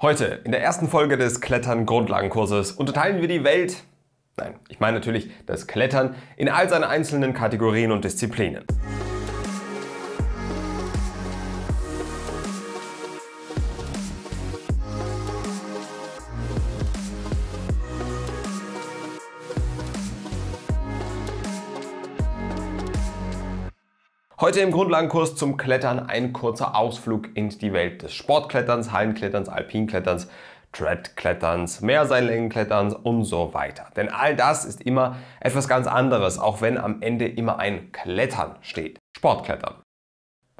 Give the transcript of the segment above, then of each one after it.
Heute, in der ersten Folge des Klettern-Grundlagenkurses, unterteilen wir die Welt, nein, ich meine natürlich das Klettern, in all seinen einzelnen Kategorien und Disziplinen. Heute im Grundlagenkurs zum Klettern ein kurzer Ausflug in die Welt des Sportkletterns, Hallenkletterns, Alpinkletterns, Treadkletterns, Meerseillängenkletterns und so weiter. Denn all das ist immer etwas ganz anderes, auch wenn am Ende immer ein Klettern steht. Sportklettern.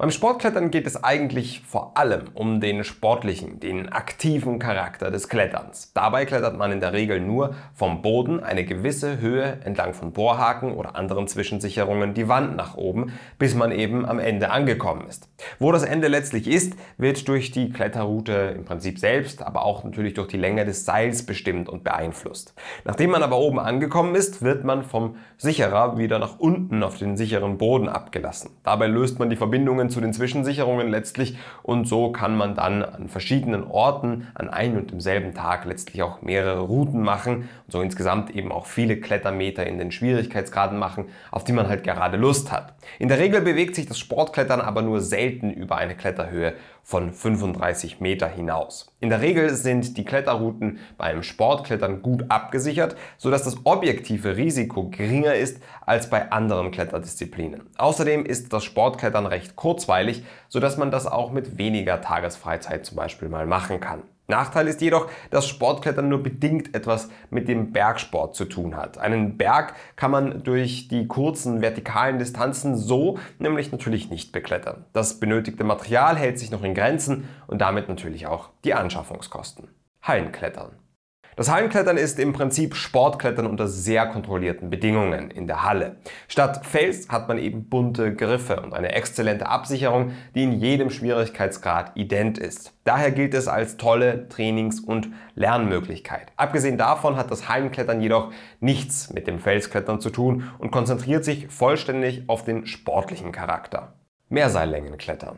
Beim Sportklettern geht es eigentlich vor allem um den sportlichen, den aktiven Charakter des Kletterns. Dabei klettert man in der Regel nur vom Boden eine gewisse Höhe entlang von Bohrhaken oder anderen Zwischensicherungen die Wand nach oben, bis man eben am Ende angekommen ist. Wo das Ende letztlich ist, wird durch die Kletterroute im Prinzip selbst, aber auch natürlich durch die Länge des Seils bestimmt und beeinflusst. Nachdem man aber oben angekommen ist, wird man vom Sicherer wieder nach unten auf den sicheren Boden abgelassen. Dabei löst man die Verbindungen zu den Zwischensicherungen letztlich und so kann man dann an verschiedenen Orten an einem und demselben Tag letztlich auch mehrere Routen machen und so insgesamt eben auch viele Klettermeter in den Schwierigkeitsgraden machen, auf die man halt gerade Lust hat. In der Regel bewegt sich das Sportklettern aber nur selten über eine Kletterhöhe von 35 Meter hinaus. In der Regel sind die Kletterrouten beim Sportklettern gut abgesichert, sodass das objektive Risiko geringer ist als bei anderen Kletterdisziplinen. Außerdem ist das Sportklettern recht kurzweilig, sodass man das auch mit weniger Tagesfreizeit zum Beispiel mal machen kann. Nachteil ist jedoch, dass Sportklettern nur bedingt etwas mit dem Bergsport zu tun hat. Einen Berg kann man durch die kurzen vertikalen Distanzen so nämlich natürlich nicht beklettern. Das benötigte Material hält sich noch in Grenzen und damit natürlich auch die Anschaffungskosten. Hallenklettern. Das Hallenklettern ist im Prinzip Sportklettern unter sehr kontrollierten Bedingungen in der Halle. Statt Fels hat man eben bunte Griffe und eine exzellente Absicherung, die in jedem Schwierigkeitsgrad ident ist. Daher gilt es als tolle Trainings- und Lernmöglichkeit. Abgesehen davon hat das Hallenklettern jedoch nichts mit dem Felsklettern zu tun und konzentriert sich vollständig auf den sportlichen Charakter. Mehrseillängen klettern.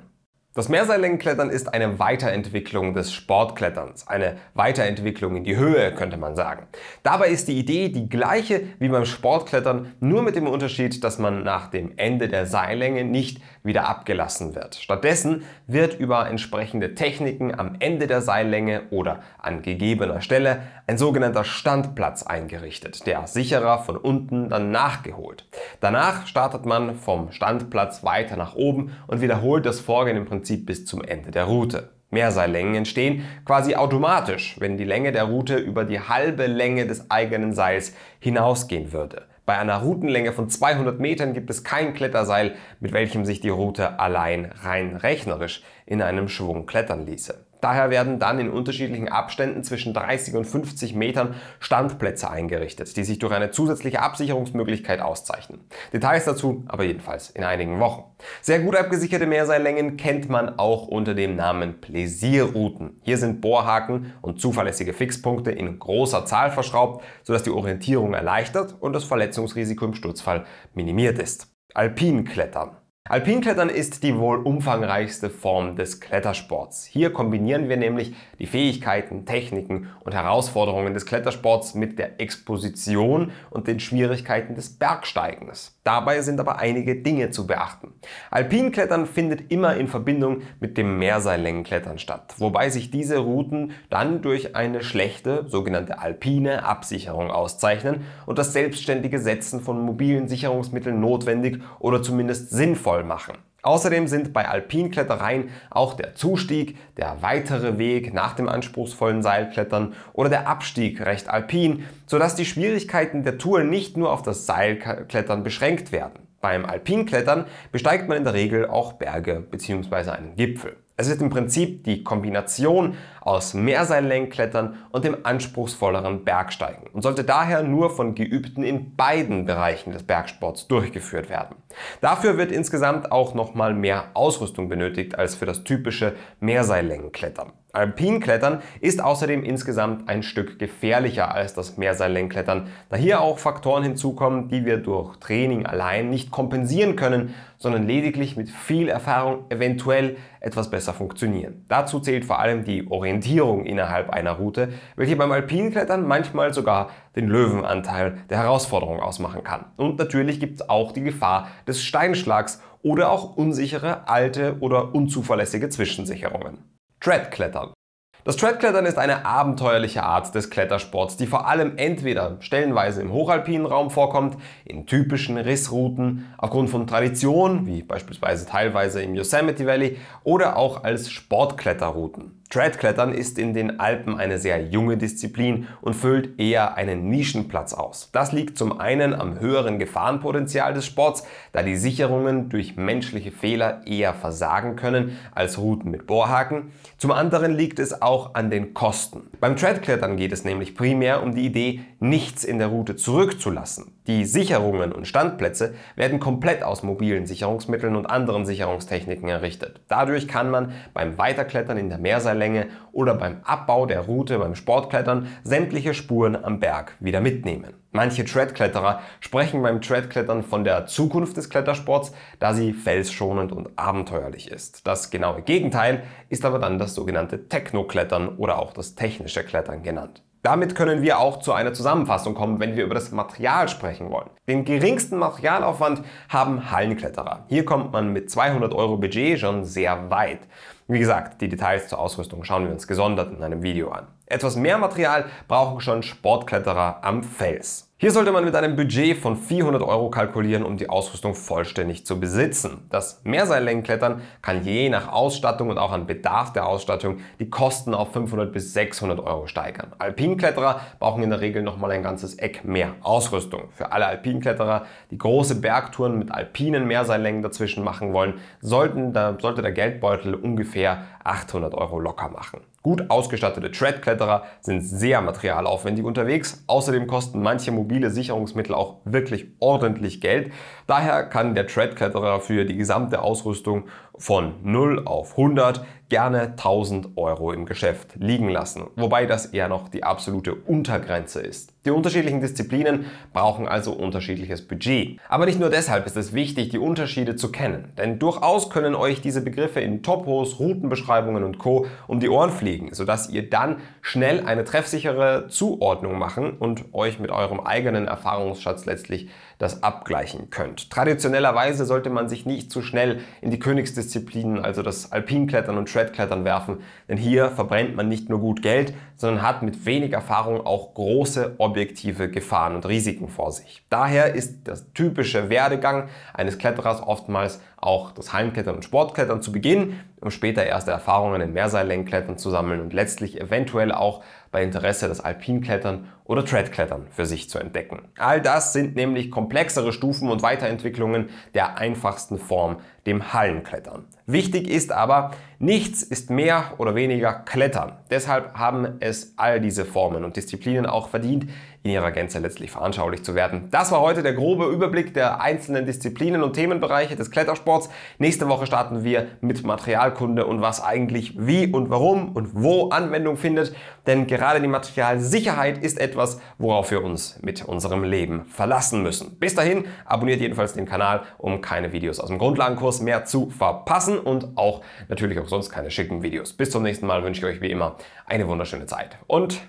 Das Mehrseillenkklettern ist eine Weiterentwicklung des Sportkletterns, eine Weiterentwicklung in die Höhe, könnte man sagen. Dabei ist die Idee die gleiche wie beim Sportklettern, nur mit dem Unterschied, dass man nach dem Ende der Seillänge nicht wieder abgelassen wird. Stattdessen wird über entsprechende Techniken am Ende der Seillänge oder an gegebener Stelle ein sogenannter Standplatz eingerichtet, der sicherer von unten dann nachgeholt. Danach startet man vom Standplatz weiter nach oben und wiederholt das Vorgehen im Prinzip Prinzip bis zum Ende der Route. Mehrseillängen entstehen quasi automatisch, wenn die Länge der Route über die halbe Länge des eigenen Seils hinausgehen würde. Bei einer Routenlänge von 200 Metern gibt es kein Kletterseil, mit welchem sich die Route allein rein rechnerisch in einem Schwung klettern ließe. Daher werden dann in unterschiedlichen Abständen zwischen 30 und 50 Metern Standplätze eingerichtet, die sich durch eine zusätzliche Absicherungsmöglichkeit auszeichnen. Details dazu aber jedenfalls in einigen Wochen. Sehr gut abgesicherte Meerseillängen kennt man auch unter dem Namen Pläsierrouten. Hier sind Bohrhaken und zuverlässige Fixpunkte in großer Zahl verschraubt, sodass die Orientierung erleichtert und das Verletzungsrisiko im Sturzfall minimiert ist. Alpinklettern. Alpinklettern ist die wohl umfangreichste Form des Klettersports. Hier kombinieren wir nämlich die Fähigkeiten, Techniken und Herausforderungen des Klettersports mit der Exposition und den Schwierigkeiten des Bergsteigens. Dabei sind aber einige Dinge zu beachten. Alpinklettern findet immer in Verbindung mit dem Meerseillängenklettern statt, wobei sich diese Routen dann durch eine schlechte, sogenannte alpine Absicherung auszeichnen und das selbstständige Setzen von mobilen Sicherungsmitteln notwendig oder zumindest sinnvoll sinnvoll machen. Außerdem sind bei Alpinklettereien auch der Zustieg, der weitere Weg nach dem anspruchsvollen Seilklettern oder der Abstieg recht alpin, sodass die Schwierigkeiten der Tour nicht nur auf das Seilklettern beschränkt werden. Beim Alpinklettern besteigt man in der Regel auch Berge bzw. einen Gipfel. Es ist im Prinzip die Kombination aus Mehrseillenkklettern und dem anspruchsvolleren Bergsteigen und sollte daher nur von Geübten in beiden Bereichen des Bergsports durchgeführt werden. Dafür wird insgesamt auch nochmal mehr Ausrüstung benötigt als für das typische Mehrseillenkklettern. Alpinklettern ist außerdem insgesamt ein Stück gefährlicher als das Mehrseillenkklettern, da hier auch Faktoren hinzukommen, die wir durch Training allein nicht kompensieren können, sondern lediglich mit viel Erfahrung eventuell etwas besser funktionieren. Dazu zählt vor allem die Orientierung innerhalb einer Route, welche beim Alpinklettern manchmal sogar den Löwenanteil der Herausforderung ausmachen kann. Und natürlich gibt es auch die Gefahr des Steinschlags oder auch unsichere, alte oder unzuverlässige Zwischensicherungen. Dreadklettern. Das Treadklettern ist eine abenteuerliche Art des Klettersports, die vor allem entweder stellenweise im hochalpinen Raum vorkommt, in typischen Rissrouten, aufgrund von Tradition, wie beispielsweise teilweise im Yosemite Valley, oder auch als Sportkletterrouten. Treadklettern ist in den Alpen eine sehr junge Disziplin und füllt eher einen Nischenplatz aus. Das liegt zum einen am höheren Gefahrenpotenzial des Sports, da die Sicherungen durch menschliche Fehler eher versagen können als Routen mit Bohrhaken. Zum anderen liegt es auch auch an den Kosten. Beim Treadklettern geht es nämlich primär um die Idee, nichts in der Route zurückzulassen. Die Sicherungen und Standplätze werden komplett aus mobilen Sicherungsmitteln und anderen Sicherungstechniken errichtet. Dadurch kann man beim Weiterklettern in der Mehrseillänge oder beim Abbau der Route beim Sportklettern sämtliche Spuren am Berg wieder mitnehmen. Manche Treadkletterer sprechen beim Treadklettern von der Zukunft des Klettersports, da sie felsschonend und abenteuerlich ist. Das genaue Gegenteil ist aber dann das sogenannte Techno-Klettern oder auch das technische Klettern genannt. Damit können wir auch zu einer Zusammenfassung kommen, wenn wir über das Material sprechen wollen. Den geringsten Materialaufwand haben Hallenkletterer. Hier kommt man mit 200 Euro Budget schon sehr weit. Wie gesagt, die Details zur Ausrüstung schauen wir uns gesondert in einem Video an. Etwas mehr Material brauchen schon Sportkletterer am Fels. Hier sollte man mit einem Budget von 400 Euro kalkulieren, um die Ausrüstung vollständig zu besitzen. Das Mehrseillenkklettern kann je nach Ausstattung und auch an Bedarf der Ausstattung die Kosten auf 500 bis 600 Euro steigern. Alpinkletterer brauchen in der Regel nochmal ein ganzes Eck mehr Ausrüstung. Für alle Alpinkletterer, die große Bergtouren mit alpinen Mehrseillängen dazwischen machen wollen, sollten, da sollte der Geldbeutel ungefähr 800 Euro locker machen. Gut ausgestattete Treadkletterer sind sehr materialaufwendig unterwegs. Außerdem kosten manche mobile Sicherungsmittel auch wirklich ordentlich Geld. Daher kann der Treadkletterer für die gesamte Ausrüstung von 0 auf 100 gerne 1000 Euro im Geschäft liegen lassen. Wobei das eher noch die absolute Untergrenze ist. Die unterschiedlichen Disziplinen brauchen also unterschiedliches Budget. Aber nicht nur deshalb ist es wichtig, die Unterschiede zu kennen, denn durchaus können euch diese Begriffe in Topos, Routenbeschreibungen und Co. um die Ohren fliegen, sodass ihr dann schnell eine treffsichere Zuordnung machen und euch mit eurem eigenen Erfahrungsschatz letztlich das abgleichen könnt. Traditionellerweise sollte man sich nicht zu schnell in die Königsdisziplinen, also das Alpinklettern und Treadklettern werfen, denn hier verbrennt man nicht nur gut Geld, sondern hat mit wenig Erfahrung auch große objektive Gefahren und Risiken vor sich. Daher ist der typische Werdegang eines Kletterers oftmals auch das Hallenklettern und Sportklettern zu beginnen, um später erste Erfahrungen in Mehrseillenkklettern zu sammeln und letztlich eventuell auch bei Interesse das Alpinklettern oder Treadklettern für sich zu entdecken. All das sind nämlich komplexere Stufen und Weiterentwicklungen der einfachsten Form, dem Hallenklettern. Wichtig ist aber, nichts ist mehr oder weniger Klettern. Deshalb haben es all diese Formen und Disziplinen auch verdient, in ihrer Gänze letztlich veranschaulich zu werden. Das war heute der grobe Überblick der einzelnen Disziplinen und Themenbereiche des Klettersports. Nächste Woche starten wir mit Materialkunde und was eigentlich wie und warum und wo Anwendung findet denn gerade die Materialsicherheit ist etwas, worauf wir uns mit unserem Leben verlassen müssen. Bis dahin abonniert jedenfalls den Kanal, um keine Videos aus dem Grundlagenkurs mehr zu verpassen und auch natürlich auch sonst keine schicken Videos. Bis zum nächsten Mal wünsche ich euch wie immer eine wunderschöne Zeit und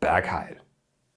Bergheil!